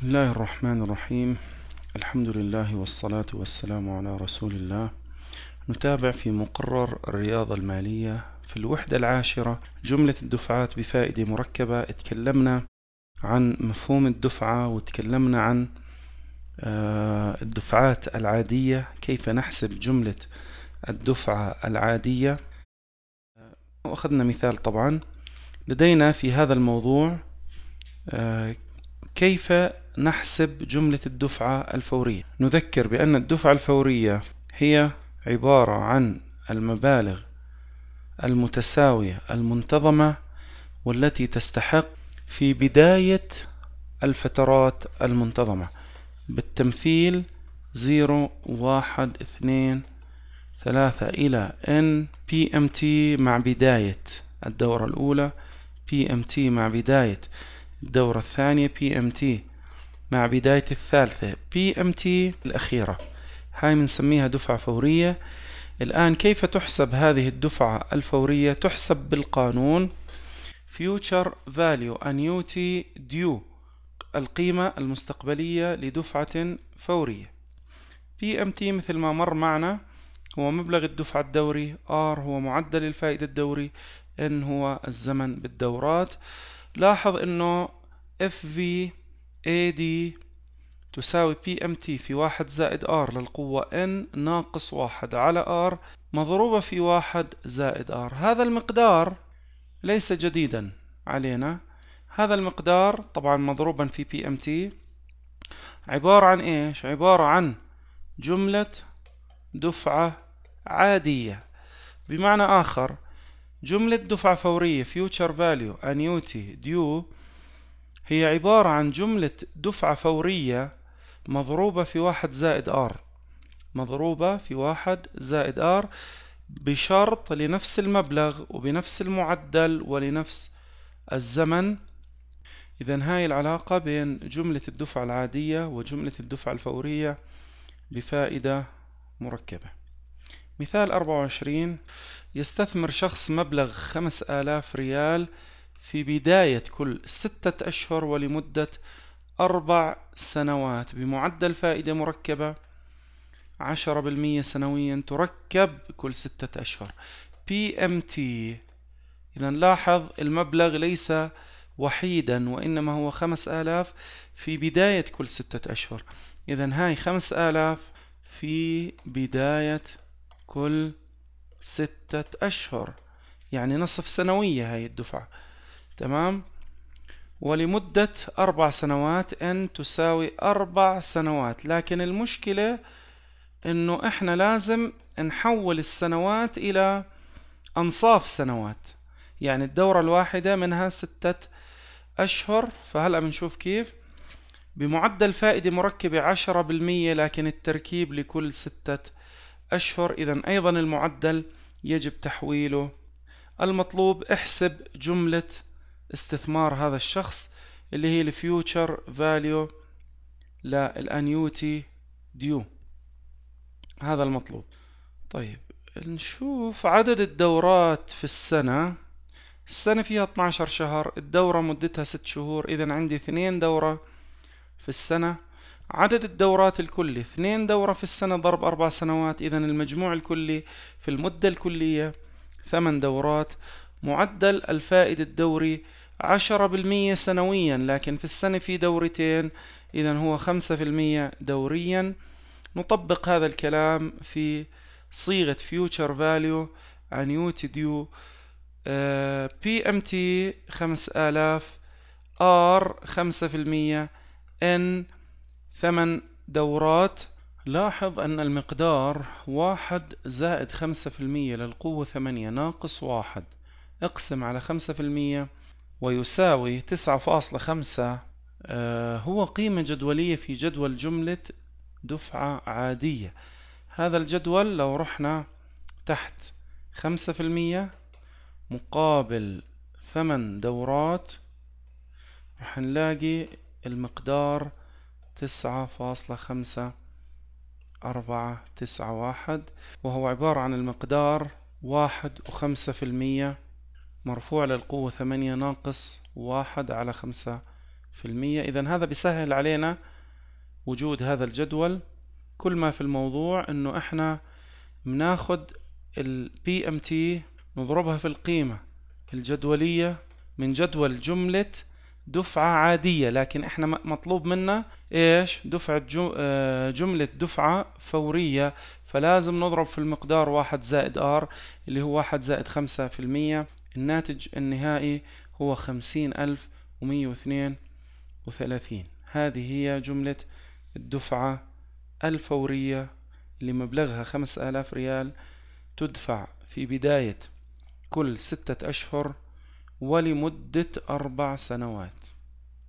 بسم الله الرحمن الرحيم الحمد لله والصلاة والسلام على رسول الله نتابع في مقرر الرياضة المالية في الوحدة العاشرة جملة الدفعات بفائدة مركبة اتكلمنا عن مفهوم الدفعة وتكلمنا عن آه، الدفعات العادية كيف نحسب جملة الدفعة العادية آه، وأخذنا مثال طبعا لدينا في هذا الموضوع آه، كيف نحسب جملة الدفعة الفورية نذكر بأن الدفعة الفورية هي عبارة عن المبالغ المتساوية المنتظمة والتي تستحق في بداية الفترات المنتظمة بالتمثيل 0 1 2 3 إلى N PMT مع بداية الدورة الأولى PMT مع بداية الدورة الثانية بي ام تي مع بداية الثالثة بي ام تي الأخيرة هاي بنسميها دفعة فورية الآن كيف تحسب هذه الدفعة الفورية تحسب بالقانون future value annuity due القيمة المستقبلية لدفعة فورية بي ام تي مثل ما مر معنا هو مبلغ الدفعة الدوري R هو معدل الفائدة الدوري N هو الزمن بالدورات لاحظ انه FV AD تساوي PMT في واحد زائد R للقوة N ناقص واحد على R مضروبة في واحد زائد R هذا المقدار ليس جديدا علينا هذا المقدار طبعا مضروبا في PMT عبارة عن ايش عبارة عن جملة دفعة عادية بمعنى آخر جملة دفعة فورية future value annuity due هي عبارة عن جملة دفعة فورية مضروبة في واحد زائد ار مضروبة في واحد زائد ار بشرط لنفس المبلغ وبنفس المعدل ولنفس الزمن إذا هاي العلاقة بين جملة الدفعة العادية وجملة الدفعة الفورية بفائدة مركبة مثال 24 يستثمر شخص مبلغ 5000 ريال في بداية كل ستة أشهر ولمدة أربع سنوات بمعدل فائدة مركبة عشرة بالمية سنويا تركب كل ستة أشهر PMT إذا لاحظ المبلغ ليس وحيدا وإنما هو خمس آلاف في بداية كل ستة أشهر إذا هاي خمس آلاف في بداية كل ستة أشهر يعني نصف سنوية هاي الدفعة تمام ولمدة أربع سنوات n تساوي أربع سنوات لكن المشكلة إنه إحنا لازم نحول السنوات إلى أنصاف سنوات يعني الدورة الواحدة منها ستة أشهر فهلأ بنشوف كيف بمعدل فائدة مركبة عشرة بالمية لكن التركيب لكل ستة أشهر إذا أيضا المعدل يجب تحويله المطلوب احسب جملة استثمار هذا الشخص اللي هي الفيوتشر فاليو للانيوتي ديو هذا المطلوب طيب نشوف عدد الدورات في السنة السنة فيها 12 شهر الدورة مدتها 6 شهور إذا عندي اثنين دورة في السنة عدد الدورات الكلي اثنين دورة في السنة ضرب أربع سنوات إذا المجموع الكلي في المدة الكلية ثمان دورات معدل الفائدة الدوري عشرة بالمية سنويا لكن في السنة في دورتين إذا هو خمسة في المية دوريا نطبق هذا الكلام في صيغة فيوتشر future value annuity due uh, PMT 5000 R 5% N ثمن دورات لاحظ أن المقدار واحد زائد خمسة في المية للقوة ثمانية ناقص واحد اقسم على خمسة في المية ويساوي 9.5 آه، هو قيمة جدولية في جدول جملة دفعة عادية هذا الجدول لو رحنا تحت 5% مقابل 8 دورات رح نلاقي المقدار 9.5 أربعة تسعة واحد وهو عبارة عن المقدار واحد وخمسة في المية مرفوع للقوة ثمانية ناقص واحد على خمسة في المية إذا هذا بيسهل علينا وجود هذا الجدول كل ما في الموضوع إنه إحنا بناخد ال PMT نضربها في القيمة الجدولية من جدول جملة دفعة عادية لكن إحنا مطلوب منا إيش دفعة آه، جملة دفعة فورية فلازم نضرب في المقدار واحد زائد R اللي هو واحد زائد خمسة في المية الناتج النهائي هو خمسين ألف ومية واثنين وثلاثين هذه هي جملة الدفعة الفورية اللي مبلغها خمس آلاف ريال تدفع في بداية كل ستة أشهر ولمدة أربع سنوات